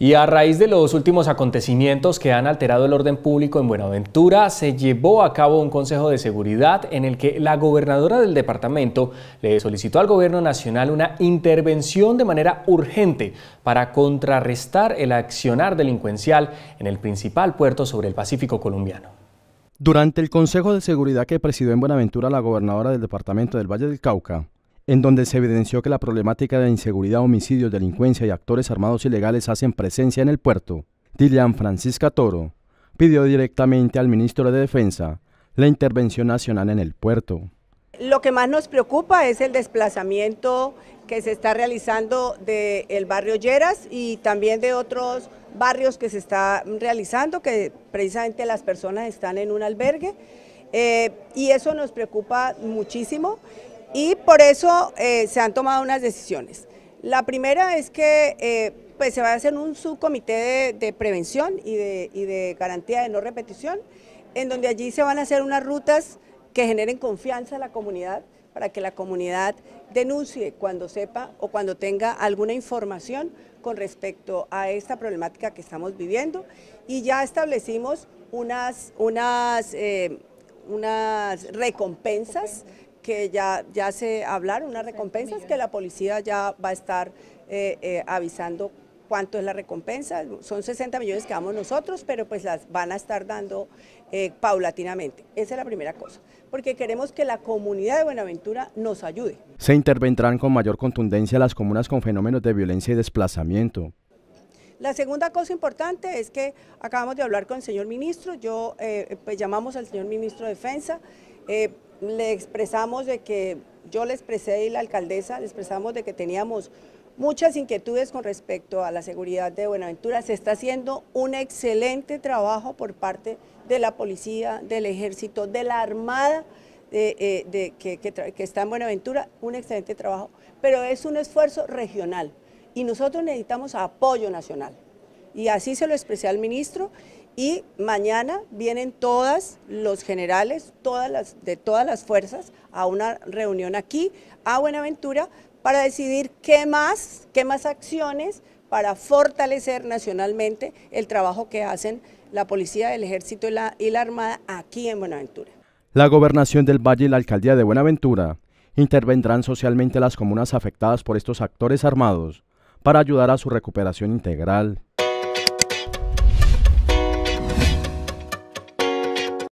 Y a raíz de los últimos acontecimientos que han alterado el orden público en Buenaventura, se llevó a cabo un Consejo de Seguridad en el que la gobernadora del departamento le solicitó al Gobierno Nacional una intervención de manera urgente para contrarrestar el accionar delincuencial en el principal puerto sobre el Pacífico colombiano. Durante el Consejo de Seguridad que presidió en Buenaventura la gobernadora del departamento del Valle del Cauca, en donde se evidenció que la problemática de inseguridad, homicidios, delincuencia y actores armados ilegales hacen presencia en el puerto, Dilian Francisca Toro pidió directamente al ministro de Defensa la intervención nacional en el puerto. Lo que más nos preocupa es el desplazamiento que se está realizando del barrio Lleras y también de otros barrios que se está realizando, que precisamente las personas están en un albergue. Eh, y eso nos preocupa muchísimo y por eso eh, se han tomado unas decisiones. La primera es que eh, pues se va a hacer un subcomité de, prevención y de, garantía de no repetición, en donde allí se van a hacer unas rutas que generen confianza a la comunidad para que la comunidad denuncie cuando sepa o cuando tenga alguna información con respecto a esta problemática que estamos viviendo. Y ya establecimos unas, unas, eh, unas recompensas que ya, ya se hablaron unas recompensas que la policía ya va a estar eh, eh, avisando cuánto es la recompensa. Son 60 millones que damos nosotros, pero pues las van a estar dando eh, paulatinamente. Esa es la primera cosa, porque queremos que la comunidad de Buenaventura nos ayude. Se intervendrán con mayor contundencia las comunas con fenómenos de violencia y desplazamiento. La segunda cosa importante es que acabamos de hablar con el señor ministro, yo pues llamamos al señor ministro de Defensa, le expresamos de que, yo le expresé y la alcaldesa le expresamos de que teníamos muchas inquietudes con respecto a la seguridad de Buenaventura. Se está haciendo un excelente trabajo por parte de la policía, del ejército, de la armada de, eh, que, que está en Buenaventura, un excelente trabajo, pero es un esfuerzo regional y nosotros necesitamos apoyo nacional. Y así se lo expresé al ministro y mañana vienen todos los generales, todas las, de todas las fuerzas a una reunión aquí a Buenaventura para decidir qué más, qué más acciones para fortalecer nacionalmente el trabajo que hacen la policía, el ejército y la armada aquí en Buenaventura. La gobernación del Valle y la alcaldía de Buenaventura intervendrán socialmente las comunas afectadas por estos actores armados para ayudar a su recuperación integral